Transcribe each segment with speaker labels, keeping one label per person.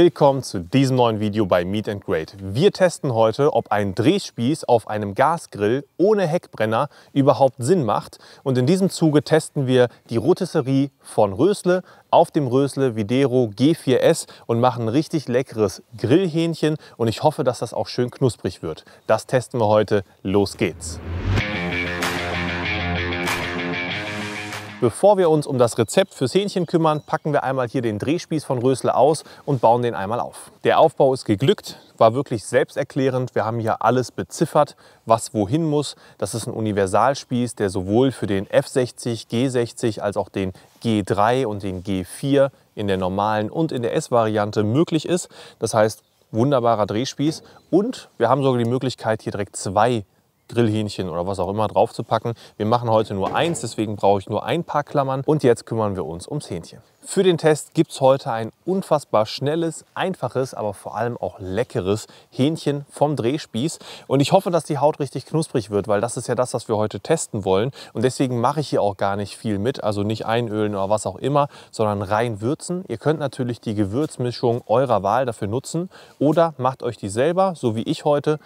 Speaker 1: Willkommen zu diesem neuen Video bei Meat and Grade. Wir testen heute, ob ein Drehspieß auf einem Gasgrill ohne Heckbrenner überhaupt Sinn macht. Und in diesem Zuge testen wir die Rotisserie von Rösle auf dem Rösle Videro G4S und machen ein richtig leckeres Grillhähnchen. Und ich hoffe, dass das auch schön knusprig wird. Das testen wir heute. Los geht's! Bevor wir uns um das Rezept fürs Hähnchen kümmern, packen wir einmal hier den Drehspieß von Rösle aus und bauen den einmal auf. Der Aufbau ist geglückt, war wirklich selbsterklärend. Wir haben hier alles beziffert, was wohin muss. Das ist ein Universalspieß, der sowohl für den F60, G60 als auch den G3 und den G4 in der normalen und in der S-Variante möglich ist. Das heißt, wunderbarer Drehspieß und wir haben sogar die Möglichkeit, hier direkt zwei Grillhähnchen oder was auch immer drauf zu packen. Wir machen heute nur eins, deswegen brauche ich nur ein paar Klammern und jetzt kümmern wir uns ums Hähnchen. Für den Test gibt es heute ein unfassbar schnelles, einfaches, aber vor allem auch leckeres Hähnchen vom Drehspieß. Und ich hoffe, dass die Haut richtig knusprig wird, weil das ist ja das, was wir heute testen wollen. Und deswegen mache ich hier auch gar nicht viel mit, also nicht einölen oder was auch immer, sondern rein würzen. Ihr könnt natürlich die Gewürzmischung eurer Wahl dafür nutzen oder macht euch die selber, so wie ich heute.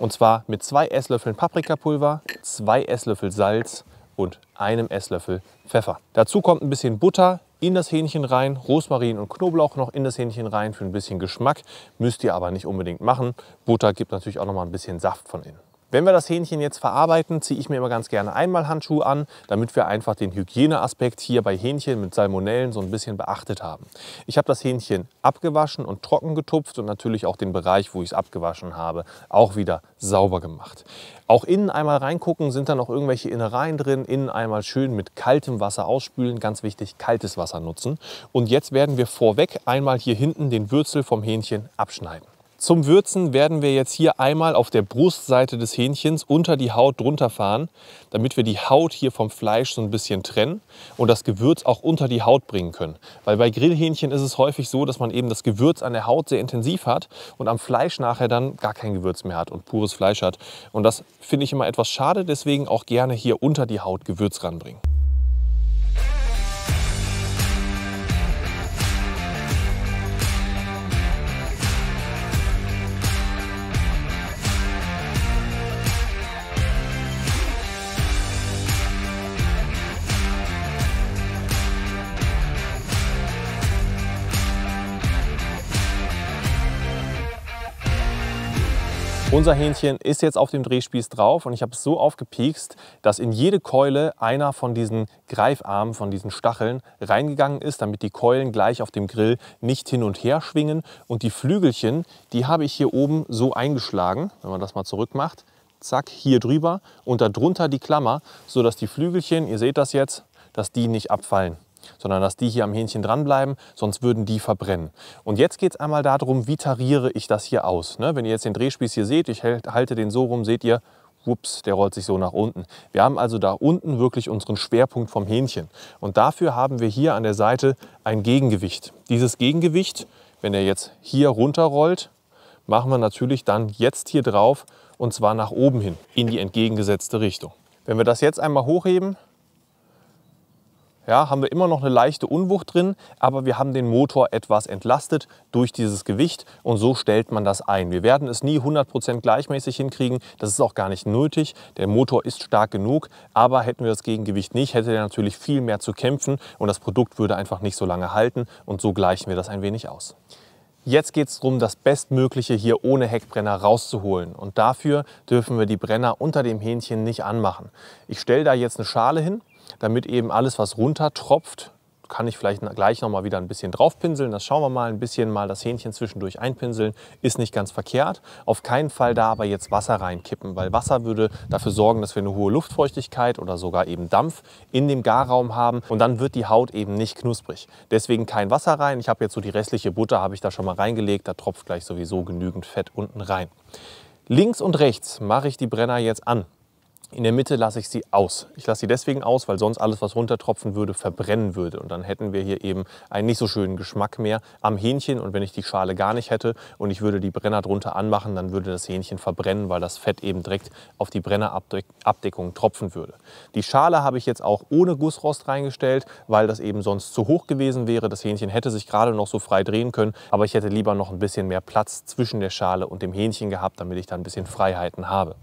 Speaker 1: Und zwar mit zwei Esslöffeln Paprikapulver, zwei Esslöffel Salz und einem Esslöffel Pfeffer. Dazu kommt ein bisschen Butter in das Hähnchen rein, Rosmarin und Knoblauch noch in das Hähnchen rein für ein bisschen Geschmack. Müsst ihr aber nicht unbedingt machen. Butter gibt natürlich auch noch mal ein bisschen Saft von innen. Wenn wir das Hähnchen jetzt verarbeiten, ziehe ich mir immer ganz gerne einmal Handschuhe an, damit wir einfach den Hygieneaspekt hier bei Hähnchen mit Salmonellen so ein bisschen beachtet haben. Ich habe das Hähnchen abgewaschen und trocken getupft und natürlich auch den Bereich, wo ich es abgewaschen habe, auch wieder sauber gemacht. Auch innen einmal reingucken, sind da noch irgendwelche Innereien drin. Innen einmal schön mit kaltem Wasser ausspülen, ganz wichtig, kaltes Wasser nutzen. Und jetzt werden wir vorweg einmal hier hinten den Würzel vom Hähnchen abschneiden. Zum Würzen werden wir jetzt hier einmal auf der Brustseite des Hähnchens unter die Haut drunter fahren, damit wir die Haut hier vom Fleisch so ein bisschen trennen und das Gewürz auch unter die Haut bringen können. Weil bei Grillhähnchen ist es häufig so, dass man eben das Gewürz an der Haut sehr intensiv hat und am Fleisch nachher dann gar kein Gewürz mehr hat und pures Fleisch hat. Und das finde ich immer etwas schade, deswegen auch gerne hier unter die Haut Gewürz ranbringen. Unser Hähnchen ist jetzt auf dem Drehspieß drauf und ich habe es so aufgepiekst, dass in jede Keule einer von diesen Greifarmen, von diesen Stacheln reingegangen ist, damit die Keulen gleich auf dem Grill nicht hin und her schwingen. Und die Flügelchen, die habe ich hier oben so eingeschlagen, wenn man das mal zurück macht, zack, hier drüber und darunter die Klammer, sodass die Flügelchen, ihr seht das jetzt, dass die nicht abfallen sondern dass die hier am Hähnchen dranbleiben, sonst würden die verbrennen. Und jetzt geht es einmal darum, wie tariere ich das hier aus. Ne? Wenn ihr jetzt den Drehspieß hier seht, ich halte den so rum, seht ihr, Ups, der rollt sich so nach unten. Wir haben also da unten wirklich unseren Schwerpunkt vom Hähnchen. Und dafür haben wir hier an der Seite ein Gegengewicht. Dieses Gegengewicht, wenn er jetzt hier runterrollt, machen wir natürlich dann jetzt hier drauf und zwar nach oben hin, in die entgegengesetzte Richtung. Wenn wir das jetzt einmal hochheben, ja, haben wir immer noch eine leichte Unwucht drin, aber wir haben den Motor etwas entlastet durch dieses Gewicht und so stellt man das ein. Wir werden es nie 100% gleichmäßig hinkriegen, das ist auch gar nicht nötig. Der Motor ist stark genug, aber hätten wir das Gegengewicht nicht, hätte er natürlich viel mehr zu kämpfen und das Produkt würde einfach nicht so lange halten und so gleichen wir das ein wenig aus. Jetzt geht es darum, das Bestmögliche hier ohne Heckbrenner rauszuholen. Und dafür dürfen wir die Brenner unter dem Hähnchen nicht anmachen. Ich stelle da jetzt eine Schale hin, damit eben alles, was runter tropft, kann ich vielleicht gleich nochmal wieder ein bisschen drauf pinseln. Das schauen wir mal. Ein bisschen mal das Hähnchen zwischendurch einpinseln. Ist nicht ganz verkehrt. Auf keinen Fall da aber jetzt Wasser reinkippen, weil Wasser würde dafür sorgen, dass wir eine hohe Luftfeuchtigkeit oder sogar eben Dampf in dem Garraum haben. Und dann wird die Haut eben nicht knusprig. Deswegen kein Wasser rein. Ich habe jetzt so die restliche Butter, habe ich da schon mal reingelegt. Da tropft gleich sowieso genügend Fett unten rein. Links und rechts mache ich die Brenner jetzt an. In der Mitte lasse ich sie aus. Ich lasse sie deswegen aus, weil sonst alles, was runtertropfen würde, verbrennen würde. Und dann hätten wir hier eben einen nicht so schönen Geschmack mehr am Hähnchen. Und wenn ich die Schale gar nicht hätte und ich würde die Brenner drunter anmachen, dann würde das Hähnchen verbrennen, weil das Fett eben direkt auf die Brennerabdeckung tropfen würde. Die Schale habe ich jetzt auch ohne Gussrost reingestellt, weil das eben sonst zu hoch gewesen wäre. Das Hähnchen hätte sich gerade noch so frei drehen können, aber ich hätte lieber noch ein bisschen mehr Platz zwischen der Schale und dem Hähnchen gehabt, damit ich da ein bisschen Freiheiten habe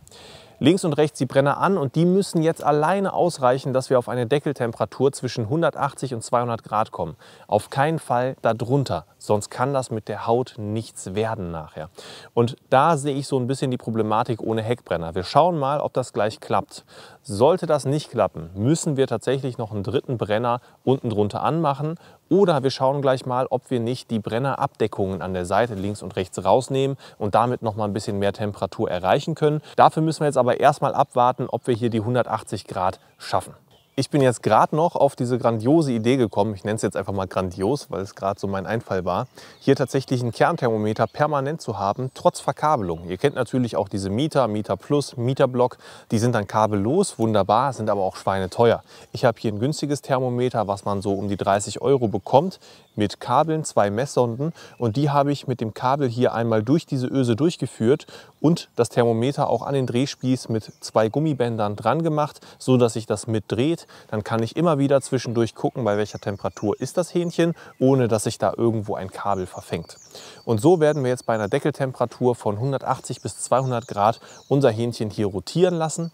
Speaker 1: links und rechts die Brenner an und die müssen jetzt alleine ausreichen, dass wir auf eine Deckeltemperatur zwischen 180 und 200 Grad kommen. Auf keinen Fall darunter, sonst kann das mit der Haut nichts werden nachher. Und da sehe ich so ein bisschen die Problematik ohne Heckbrenner. Wir schauen mal, ob das gleich klappt. Sollte das nicht klappen, müssen wir tatsächlich noch einen dritten Brenner unten drunter anmachen oder wir schauen gleich mal, ob wir nicht die Brennerabdeckungen an der Seite links und rechts rausnehmen und damit noch mal ein bisschen mehr Temperatur erreichen können. Dafür müssen wir jetzt aber erstmal abwarten, ob wir hier die 180 Grad schaffen. Ich bin jetzt gerade noch auf diese grandiose Idee gekommen, ich nenne es jetzt einfach mal grandios, weil es gerade so mein Einfall war, hier tatsächlich ein Kernthermometer permanent zu haben, trotz Verkabelung. Ihr kennt natürlich auch diese Mieter, Mieter Plus, Mieterblock, die sind dann kabellos, wunderbar, sind aber auch schweineteuer. Ich habe hier ein günstiges Thermometer, was man so um die 30 Euro bekommt, mit Kabeln, zwei Messsonden und die habe ich mit dem Kabel hier einmal durch diese Öse durchgeführt und das Thermometer auch an den Drehspieß mit zwei Gummibändern dran gemacht, so dass sich das mitdreht dann kann ich immer wieder zwischendurch gucken, bei welcher Temperatur ist das Hähnchen, ohne dass sich da irgendwo ein Kabel verfängt. Und so werden wir jetzt bei einer Deckeltemperatur von 180 bis 200 Grad unser Hähnchen hier rotieren lassen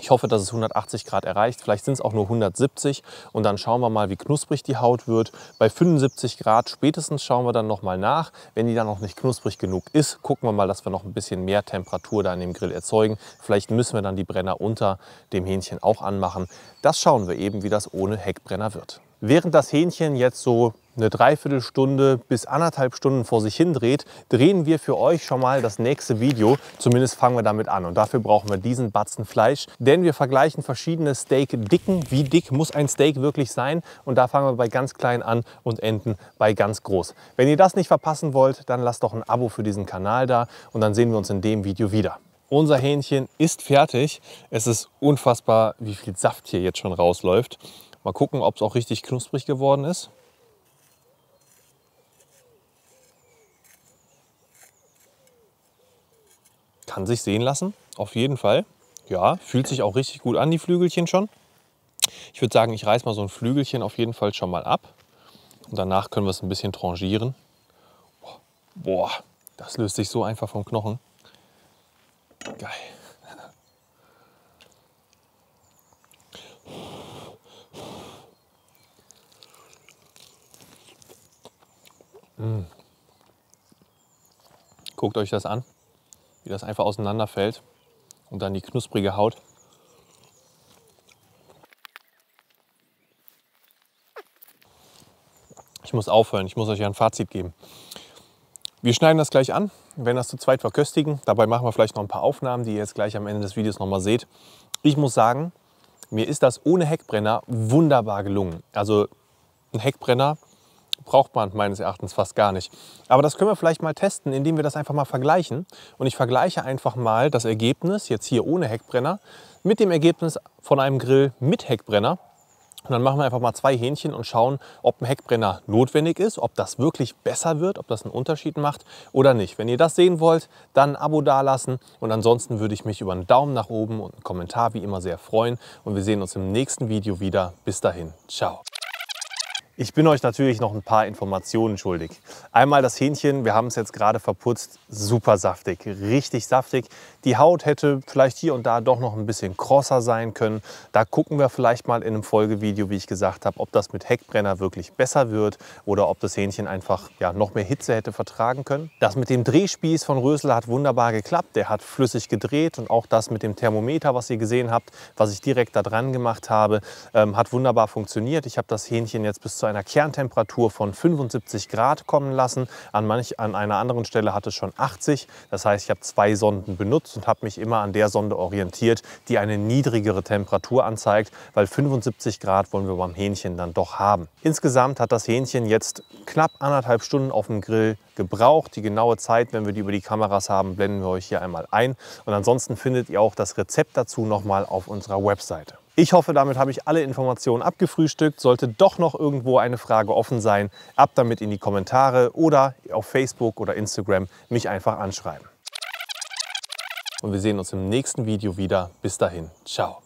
Speaker 1: ich hoffe, dass es 180 Grad erreicht. Vielleicht sind es auch nur 170 und dann schauen wir mal, wie knusprig die Haut wird. Bei 75 Grad spätestens schauen wir dann nochmal nach. Wenn die dann noch nicht knusprig genug ist, gucken wir mal, dass wir noch ein bisschen mehr Temperatur da in dem Grill erzeugen. Vielleicht müssen wir dann die Brenner unter dem Hähnchen auch anmachen. Das schauen wir eben, wie das ohne Heckbrenner wird. Während das Hähnchen jetzt so eine Dreiviertelstunde bis anderthalb Stunden vor sich hin dreht, drehen wir für euch schon mal das nächste Video. Zumindest fangen wir damit an. Und dafür brauchen wir diesen Batzen Fleisch, denn wir vergleichen verschiedene Steak-Dicken. Wie dick muss ein Steak wirklich sein? Und da fangen wir bei ganz klein an und enden bei ganz groß. Wenn ihr das nicht verpassen wollt, dann lasst doch ein Abo für diesen Kanal da und dann sehen wir uns in dem Video wieder. Unser Hähnchen ist fertig. Es ist unfassbar, wie viel Saft hier jetzt schon rausläuft. Mal gucken, ob es auch richtig knusprig geworden ist. Kann sich sehen lassen, auf jeden Fall. Ja, fühlt sich auch richtig gut an, die Flügelchen schon. Ich würde sagen, ich reiße mal so ein Flügelchen auf jeden Fall schon mal ab. Und danach können wir es ein bisschen tranchieren. Boah, das löst sich so einfach vom Knochen. Geil. Mmh. Guckt euch das an, wie das einfach auseinanderfällt und dann die knusprige Haut. Ich muss aufhören, ich muss euch ein Fazit geben. Wir schneiden das gleich an, werden das zu zweit verköstigen. Dabei machen wir vielleicht noch ein paar Aufnahmen, die ihr jetzt gleich am Ende des Videos nochmal seht. Ich muss sagen, mir ist das ohne Heckbrenner wunderbar gelungen. Also ein Heckbrenner braucht man meines Erachtens fast gar nicht. Aber das können wir vielleicht mal testen, indem wir das einfach mal vergleichen. Und ich vergleiche einfach mal das Ergebnis, jetzt hier ohne Heckbrenner, mit dem Ergebnis von einem Grill mit Heckbrenner. Und dann machen wir einfach mal zwei Hähnchen und schauen, ob ein Heckbrenner notwendig ist, ob das wirklich besser wird, ob das einen Unterschied macht oder nicht. Wenn ihr das sehen wollt, dann ein Abo dalassen und ansonsten würde ich mich über einen Daumen nach oben und einen Kommentar wie immer sehr freuen und wir sehen uns im nächsten Video wieder. Bis dahin, ciao. Ich bin euch natürlich noch ein paar Informationen schuldig. Einmal das Hähnchen, wir haben es jetzt gerade verputzt, super saftig, richtig saftig. Die Haut hätte vielleicht hier und da doch noch ein bisschen krosser sein können. Da gucken wir vielleicht mal in einem Folgevideo, wie ich gesagt habe, ob das mit Heckbrenner wirklich besser wird oder ob das Hähnchen einfach ja, noch mehr Hitze hätte vertragen können. Das mit dem Drehspieß von Rösel hat wunderbar geklappt. Der hat flüssig gedreht und auch das mit dem Thermometer, was ihr gesehen habt, was ich direkt da dran gemacht habe, ähm, hat wunderbar funktioniert. Ich habe das Hähnchen jetzt bis zu einer Kerntemperatur von 75 Grad kommen lassen. An, manch, an einer anderen Stelle hat es schon 80. Das heißt, ich habe zwei Sonden benutzt und habe mich immer an der Sonde orientiert, die eine niedrigere Temperatur anzeigt, weil 75 Grad wollen wir beim Hähnchen dann doch haben. Insgesamt hat das Hähnchen jetzt knapp anderthalb Stunden auf dem Grill gebraucht. Die genaue Zeit, wenn wir die über die Kameras haben, blenden wir euch hier einmal ein. Und ansonsten findet ihr auch das Rezept dazu nochmal auf unserer Webseite. Ich hoffe, damit habe ich alle Informationen abgefrühstückt. Sollte doch noch irgendwo eine Frage offen sein, ab damit in die Kommentare oder auf Facebook oder Instagram mich einfach anschreiben. Und wir sehen uns im nächsten Video wieder. Bis dahin, ciao.